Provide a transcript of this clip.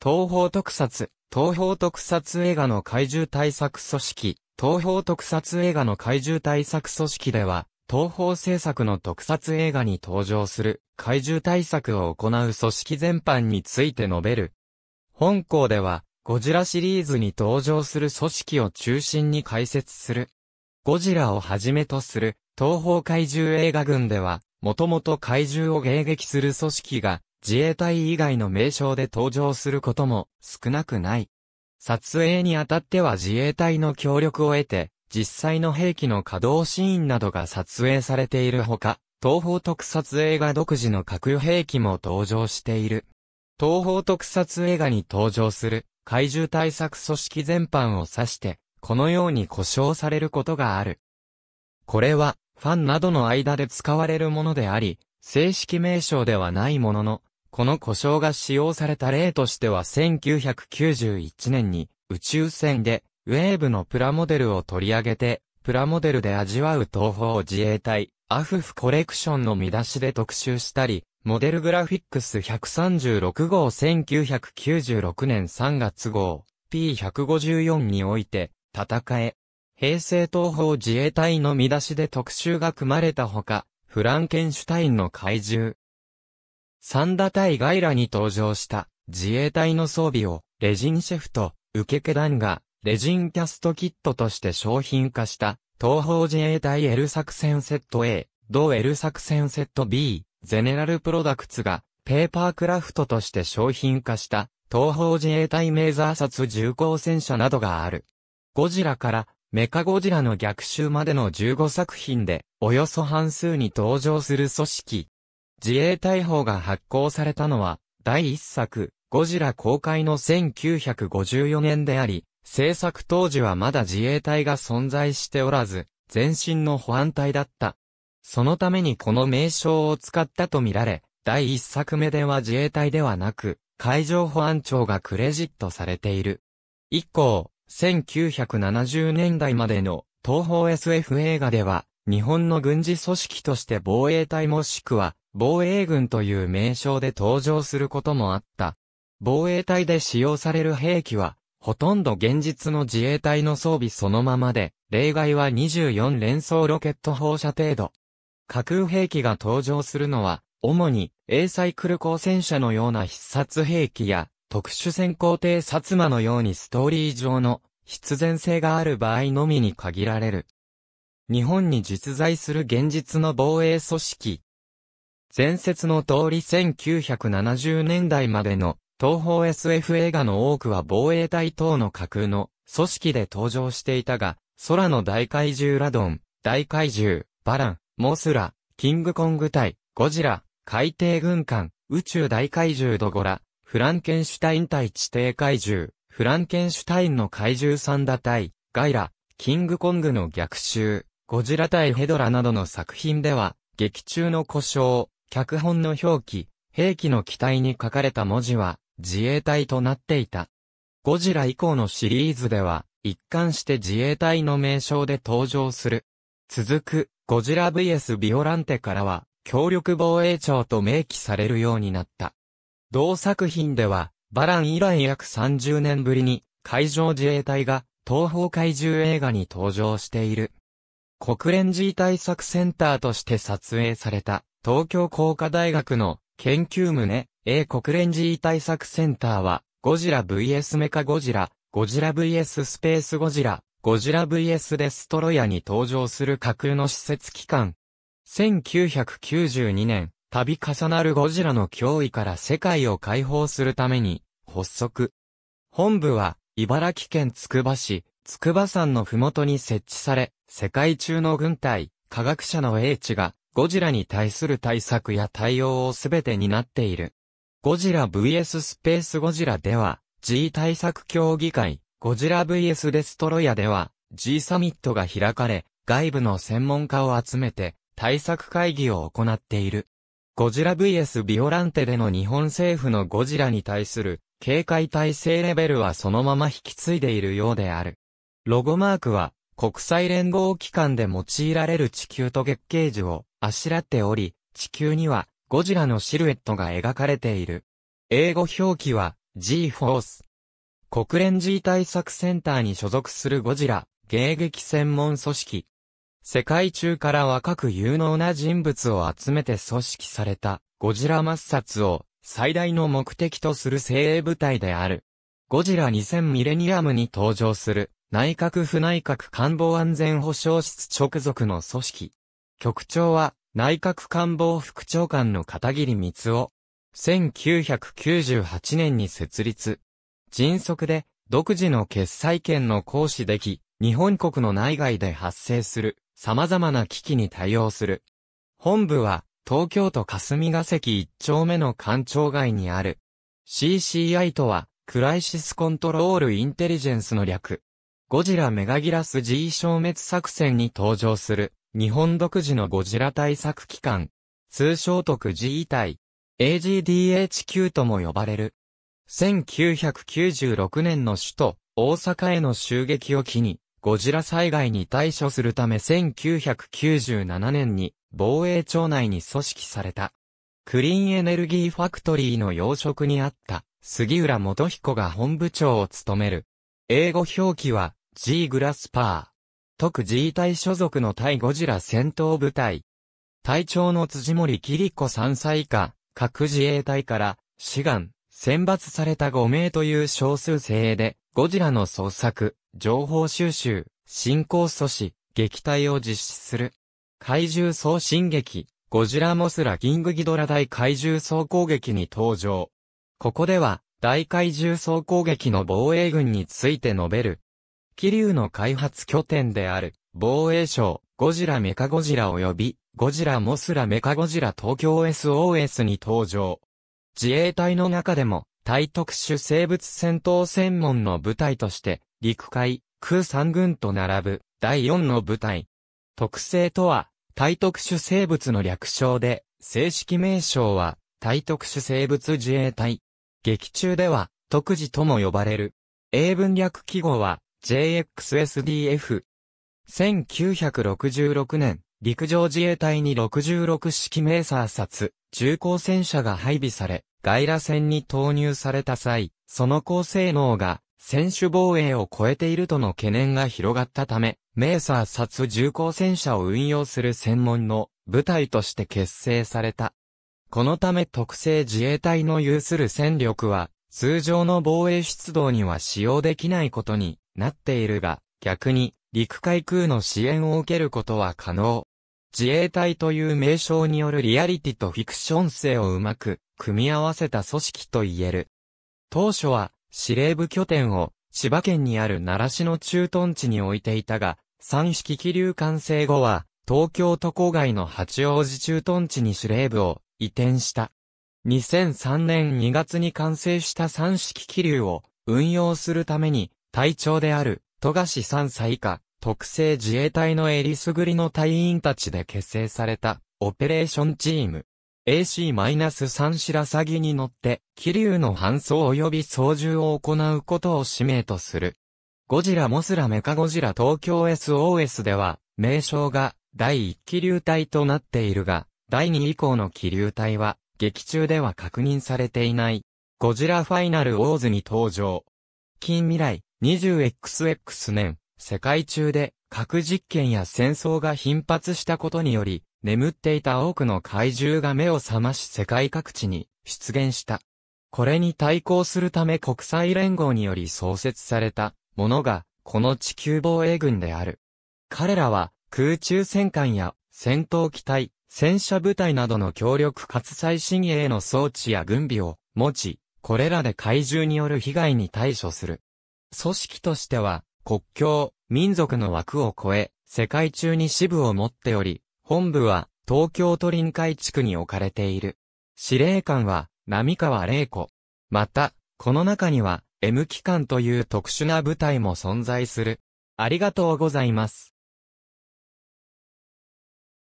東方特撮、東方特撮映画の怪獣対策組織、東方特撮映画の怪獣対策組織では、東方制作の特撮映画に登場する怪獣対策を行う組織全般について述べる。本校では、ゴジラシリーズに登場する組織を中心に解説する。ゴジラをはじめとする東方怪獣映画群では、もともと怪獣を迎撃する組織が自衛隊以外の名称で登場することも少なくない。撮影にあたっては自衛隊の協力を得て、実際の兵器の稼働シーンなどが撮影されているほか、東方特撮映画独自の核兵器も登場している。東方特撮映画に登場する怪獣対策組織全般を指して、このように呼称されることがある。これは、ファンなどの間で使われるものであり、正式名称ではないものの、この故障が使用された例としては1991年に宇宙船でウェーブのプラモデルを取り上げて、プラモデルで味わう東方自衛隊、アフフコレクションの見出しで特集したり、モデルグラフィックス136号1996年3月号 P154 において、戦え。平成東方自衛隊の見出しで特集が組まれたほか、フランケンシュタインの怪獣、サンダ対イラに登場した自衛隊の装備をレジンシェフと受け団がレジンキャストキットとして商品化した東方自衛隊 L 作戦セット A、同 L 作戦セット B、ゼネラルプロダクツがペーパークラフトとして商品化した東方自衛隊メーザー殺重工戦車などがある。ゴジラからメカゴジラの逆襲までの15作品でおよそ半数に登場する組織自衛隊法が発行されたのは、第一作、ゴジラ公開の1954年であり、制作当時はまだ自衛隊が存在しておらず、前身の保安隊だった。そのためにこの名称を使ったとみられ、第一作目では自衛隊ではなく、海上保安庁がクレジットされている。以降、1970年代までの東方 SF 映画では、日本の軍事組織として防衛隊もしくは防衛軍という名称で登場することもあった。防衛隊で使用される兵器は、ほとんど現実の自衛隊の装備そのままで、例外は24連装ロケット放射程度。架空兵器が登場するのは、主に、A サイクル光戦車のような必殺兵器や、特殊潜航艇薩摩のようにストーリー上の必然性がある場合のみに限られる。日本に実在する現実の防衛組織、前説の通り1970年代までの東方 SF 映画の多くは防衛隊等の架空の組織で登場していたが、空の大怪獣ラドン、大怪獣、バラン、モスラ、キングコング隊、ゴジラ、海底軍艦、宇宙大怪獣ドゴラ、フランケンシュタイン対地底怪獣、フランケンシュタインの怪獣サンダ対、ガイラ、キングコングの逆襲、ゴジラ対ヘドラなどの作品では、劇中の故障、脚本の表記、兵器の機体に書かれた文字は、自衛隊となっていた。ゴジラ以降のシリーズでは、一貫して自衛隊の名称で登場する。続く、ゴジラ VS ビオランテからは、協力防衛庁と明記されるようになった。同作品では、バラン以来約30年ぶりに、海上自衛隊が、東方怪獣映画に登場している。国連自衛隊作センターとして撮影された、東京工科大学の研究棟 A 国連 G 対策センターは、ゴジラ VS メカゴジラ、ゴジラ VS スペースゴジラ、ゴジラ VS デストロヤに登場する架空の施設機関。1992年、度重なるゴジラの脅威から世界を解放するために、発足。本部は、茨城県つくば市、筑波山のふもとに設置され、世界中の軍隊、科学者の英知が、ゴジラに対する対策や対応をすべて担っている。ゴジラ VS スペースゴジラでは、G 対策協議会、ゴジラ VS デストロイヤでは、G サミットが開かれ、外部の専門家を集めて、対策会議を行っている。ゴジラ VS ビオランテでの日本政府のゴジラに対する警戒体制レベルはそのまま引き継いでいるようである。ロゴマークは国際連合機関で用いられる地球と月桂樹をあしらっており、地球にはゴジラのシルエットが描かれている。英語表記は G-Force。国連 G 対策センターに所属するゴジラ、迎撃専門組織。世界中から若く有能な人物を集めて組織されたゴジラ抹殺を最大の目的とする精鋭部隊である。ゴジラ2000ミレニアムに登場する内閣府内閣官房安全保障室直属の組織。局長は、内閣官房副長官の片桐光夫。1998年に設立。迅速で、独自の決裁権の行使でき、日本国の内外で発生する、様々な危機に対応する。本部は、東京都霞ヶ関一丁目の官庁街にある。CCI とは、クライシスコントロールインテリジェンスの略。ゴジラメガギラス G 消滅作戦に登場する、日本独自のゴジラ対策機関、通称特 G 隊、AGDHQ とも呼ばれる。1996年の首都、大阪への襲撃を機に、ゴジラ災害に対処するため1997年に防衛庁内に組織された。クリーンエネルギーファクトリーの養殖にあった杉浦元彦が本部長を務める。英語表記は G グラスパー。特 G 隊所属の対ゴジラ戦闘部隊。隊長の辻森キリコ3歳以下、各自衛隊から、志願、選抜された5名という少数精鋭で、ゴジラの捜索、情報収集、進行阻止、撃退を実施する。怪獣総進撃、ゴジラモスラキングギドラ大怪獣総攻撃に登場。ここでは、大怪獣総攻撃の防衛軍について述べる。気流の開発拠点である、防衛省、ゴジラメカゴジラ及び、ゴジラモスラメカゴジラ東京 SOS に登場。自衛隊の中でも、対特殊生物戦闘専門の部隊として、陸海、空三軍と並ぶ、第4の部隊。特性とは、対特殊生物の略称で、正式名称は、対特殊生物自衛隊。劇中では、特事とも呼ばれる。英文略記号は、JXSDF。1966年、陸上自衛隊に66式メーサー札、重工戦車が配備され、外羅戦に投入された際、その高性能が、選手防衛を超えているとの懸念が広がったため、メーサー札重工戦車を運用する専門の部隊として結成された。このため特性自衛隊の有する戦力は、通常の防衛出動には使用できないことになっているが、逆に、陸海空の支援を受けることは可能。自衛隊という名称によるリアリティとフィクション性をうまく、組み合わせた組織と言える。当初は、司令部拠点を、千葉県にある奈良市の駐屯地に置いていたが、三式気流完成後は、東京都郊外の八王子駐屯地に司令部を移転した。2003年2月に完成した三式気流を運用するために隊長である、富樫3歳以下、特製自衛隊のえりすぐりの隊員たちで結成された、オペレーションチーム。AC-3 白鷺に乗って、気流の搬送及び操縦を行うことを使命とする。ゴジラモスラメカゴジラ東京 SOS では、名称が第1気流隊となっているが、第2以降の気流隊は、劇中では確認されていない。ゴジラファイナルオーズに登場。近未来、20XX 年、世界中で核実験や戦争が頻発したことにより、眠っていた多くの怪獣が目を覚まし世界各地に出現した。これに対抗するため国際連合により創設されたものが、この地球防衛軍である。彼らは空中戦艦や戦闘機体、戦車部隊などの協力かつ最新鋭の装置や軍備を持ち、これらで怪獣による被害に対処する。組織としては、国境、民族の枠を超え、世界中に支部を持っており、本部は東京都臨海地区に置かれている。司令官は、並川玲子。また、この中には、M 機関という特殊な部隊も存在する。ありがとうございます。